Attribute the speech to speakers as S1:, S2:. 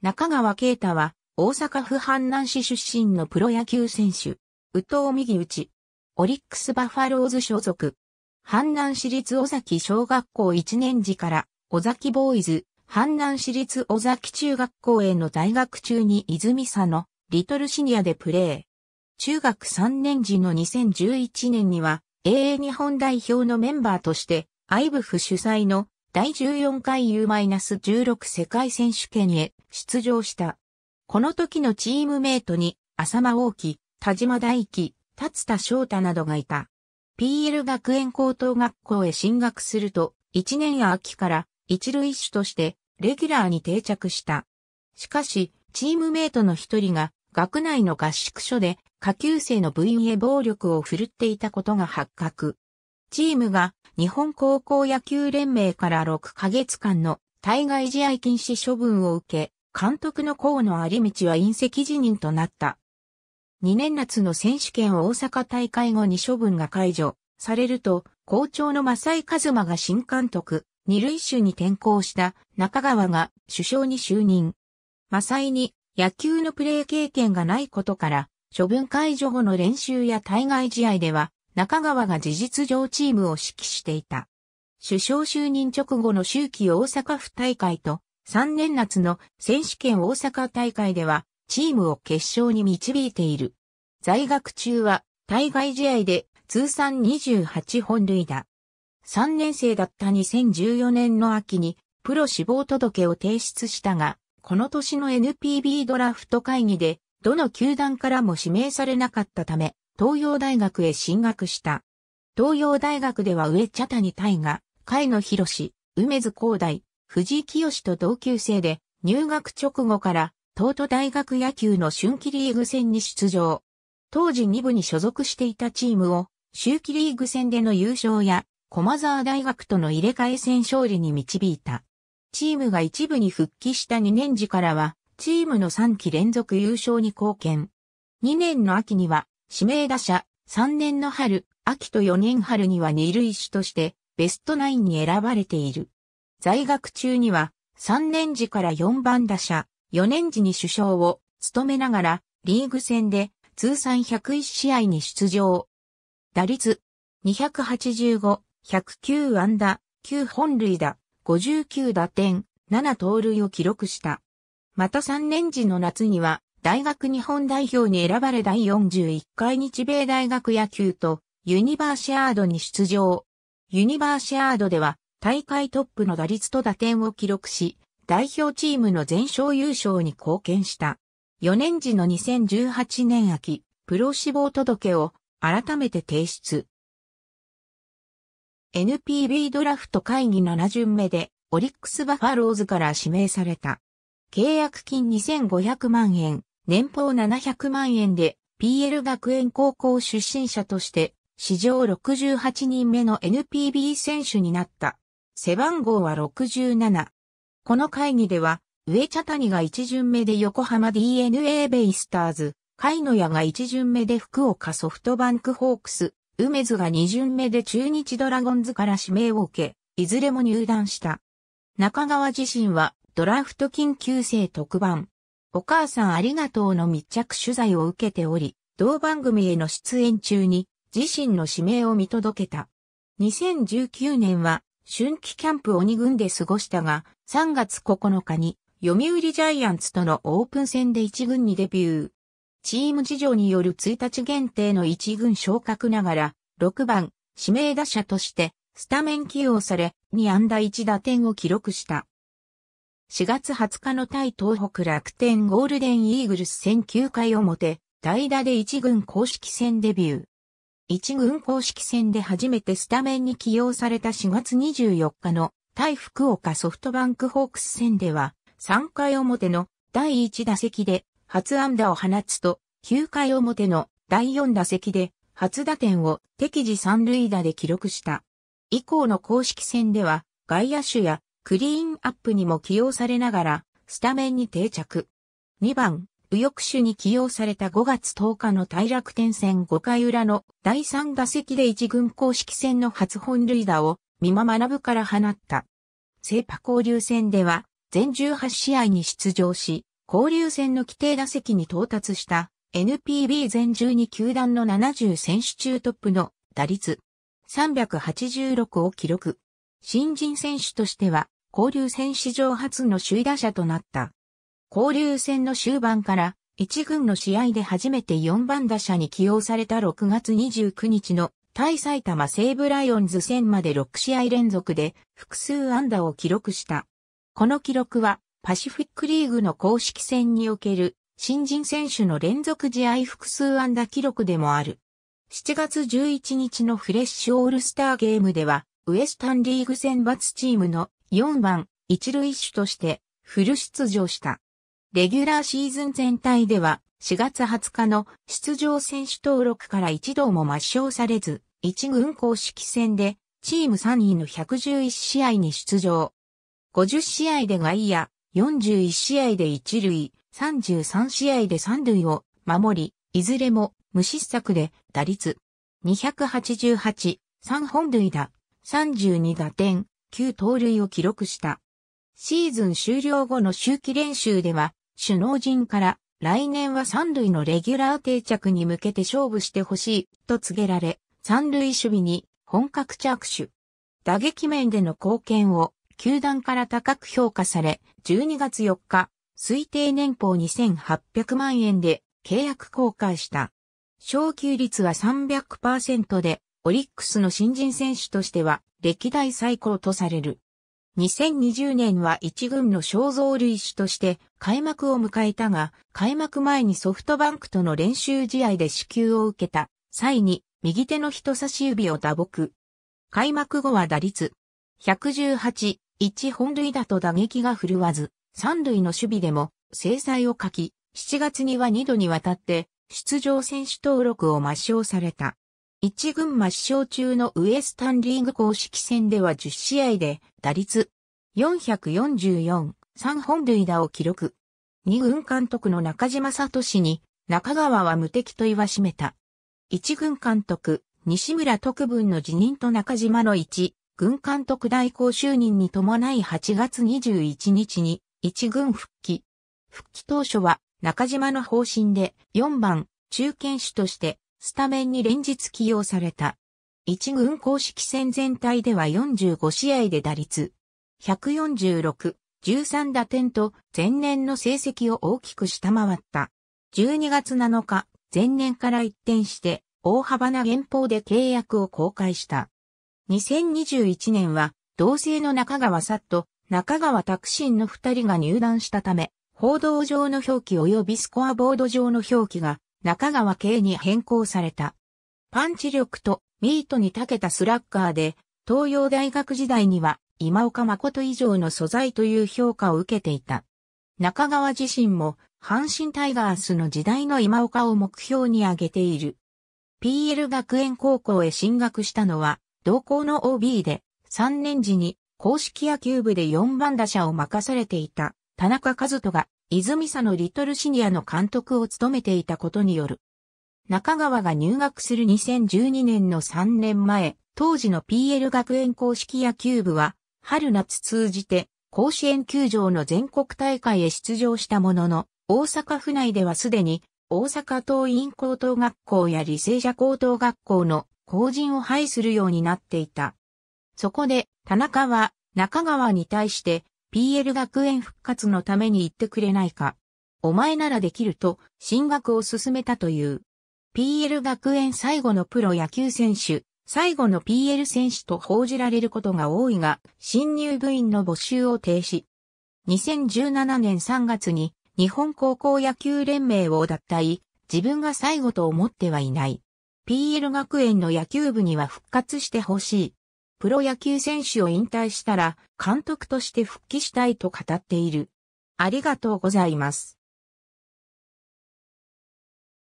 S1: 中川圭太は、大阪府阪南市出身のプロ野球選手。宇藤右内。オリックスバファローズ所属。阪南市立尾崎小学校1年時から、尾崎ボーイズ、阪南市立尾崎中学校への大学中に泉佐野、リトルシニアでプレー。中学3年時の2011年には、AA 日本代表のメンバーとして、アイブフ主催の第14回 U-16 世界選手権へ出場した。この時のチームメイトに、浅間大樹、田島大樹、達田翔太などがいた。PL 学園高等学校へ進学すると、1年秋から一塁手としてレギュラーに定着した。しかし、チームメイトの一人が学内の合宿所で下級生の部員へ暴力を振るっていたことが発覚。チームが日本高校野球連盟から6ヶ月間の対外試合禁止処分を受け、監督の河野有道は隕石辞任となった。2年夏の選手権大阪大会後に処分が解除されると、校長の正井一馬が新監督、二塁手に転向した中川が首相に就任。正井に野球のプレー経験がないことから、処分解除後の練習や対外試合では中川が事実上チームを指揮していた。首相就任直後の秋季大阪府大会と3年夏の選手権大阪大会ではチームを決勝に導いている。在学中は対外試合で通算28本塁打。3年生だった2014年の秋にプロ志望届を提出したが、この年の NPB ドラフト会議でどの球団からも指名されなかったため、東洋大学へ進学した。東洋大学では上茶谷大河、海野博士、梅津光大、藤井清と同級生で、入学直後から東都大学野球の春季リーグ戦に出場。当時2部に所属していたチームを、秋季リーグ戦での優勝や、駒沢大学との入れ替え戦勝利に導いた。チームが一部に復帰した2年時からは、チームの3期連続優勝に貢献。2年の秋には、指名打者、3年の春、秋と4年春には二塁手としてベストナインに選ばれている。在学中には3年時から4番打者、4年時に首相を務めながらリーグ戦で通算101試合に出場。打率285、109安打、9本塁打、59打点、7盗塁を記録した。また3年時の夏には大学日本代表に選ばれ第41回日米大学野球とユニバーシアードに出場。ユニバーシアードでは大会トップの打率と打点を記録し、代表チームの全勝優勝に貢献した。4年時の2018年秋、プロ志望届を改めて提出。NPB ドラフト会議7巡目でオリックスバファローズから指名された。契約金2500万円、年俸700万円で PL 学園高校出身者として史上68人目の NPB 選手になった。背番号は67。この会議では、上茶谷が一巡目で横浜 DNA ベイスターズ、海野屋が一巡目で福岡ソフトバンクホークス、梅津が二巡目で中日ドラゴンズから指名を受け、いずれも入団した。中川自身はドラフト緊急性特番、お母さんありがとうの密着取材を受けており、同番組への出演中に自身の指名を見届けた。2019年は春季キャンプ鬼軍で過ごしたが、3月9日に読売ジャイアンツとのオープン戦で1軍にデビュー。チーム事情による1日限定の1軍昇格ながら、6番指名打者としてスタメン起用され、2安打1打点を記録した。4月20日の対東北楽天ゴールデンイーグルス戦9回表、代打で1軍公式戦デビュー。1軍公式戦で初めてスタメンに起用された4月24日の対福岡ソフトバンクホークス戦では、3回表の第1打席で初安打を放つと、9回表の第4打席で初打点を敵時三塁打で記録した。以降の公式戦では、外野手やクリーンアップにも起用されながら、スタメンに定着。2番、右翼手に起用された5月10日の大楽天戦5回裏の第3打席で一軍公式戦の初本塁打を、三間学ぶから放った。セーパ交流戦では、全18試合に出場し、交流戦の規定打席に到達した NPB 全12球団の70選手中トップの打率386を記録。新人選手としては交流戦史上初の首位打者となった。交流戦の終盤から一軍の試合で初めて4番打者に起用された6月29日の対埼玉西武ライオンズ戦まで6試合連続で複数安打を記録した。この記録はパシフィックリーグの公式戦における新人選手の連続試合複数安打記録でもある。7月11日のフレッシュオールスターゲームではウエスタンリーグ選抜チームの4番、一塁手としてフル出場した。レギュラーシーズン全体では4月20日の出場選手登録から一度も抹消されず、一軍公式戦でチーム3位の111試合に出場。50試合で外野、41試合で一塁、33試合で三塁を守り、いずれも無失策で打率288、3本塁打、32打点、旧盗塁を記録した。シーズン終了後の周期練習では、首脳陣から来年は三塁のレギュラー定着に向けて勝負してほしいと告げられ、三塁守備に本格着手。打撃面での貢献を球団から高く評価され、12月4日、推定年俸2800万円で契約公開した。昇給率は300%で、オリックスの新人選手としては歴代最高とされる。2020年は一軍の肖像類種として開幕を迎えたが、開幕前にソフトバンクとの練習試合で支給を受けた際に右手の人差し指を打撲。開幕後は打率118、1本塁打と打撃が振るわず、三塁の守備でも制裁を書き、7月には2度にわたって出場選手登録を抹消された。1軍抹消中のウエスタンリーグ公式戦では10試合で打率444、3本塁打を記録。2軍監督の中島聡に中川は無敵と言わしめた。1軍監督西村特分の辞任と中島の1軍監督代行就任に伴い8月21日に1軍復帰。復帰当初は中島の方針で4番中堅手としてスタメンに連日起用された。一軍公式戦全体では45試合で打率146、13打点と前年の成績を大きく下回った。12月7日、前年から一転して大幅な減俸で契約を公開した。2021年は同性の中川サット、中川拓真の二人が入団したため、報道上の表記及びスコアボード上の表記が中川圭に変更された。パンチ力とミートに長けたスラッガーで、東洋大学時代には今岡誠以上の素材という評価を受けていた。中川自身も阪神タイガースの時代の今岡を目標に挙げている。PL 学園高校へ進学したのは、同校の OB で、3年時に公式野球部で4番打者を任されていた田中和人が泉佐野リトルシニアの監督を務めていたことによる。中川が入学する2012年の3年前、当時の PL 学園公式野球部は、春夏通じて、甲子園球場の全国大会へ出場したものの、大阪府内ではすでに、大阪桐蔭高等学校や履正社高等学校の後陣を排するようになっていた。そこで、田中は、中川に対して、PL 学園復活のために行ってくれないか。お前ならできると、進学を進めたという。PL 学園最後のプロ野球選手、最後の PL 選手と報じられることが多いが、新入部員の募集を停止。2017年3月に日本高校野球連盟を脱退、自分が最後と思ってはいない。PL 学園の野球部には復活してほしい。プロ野球選手を引退したら監督として復帰したいと語っている。ありがとうございます。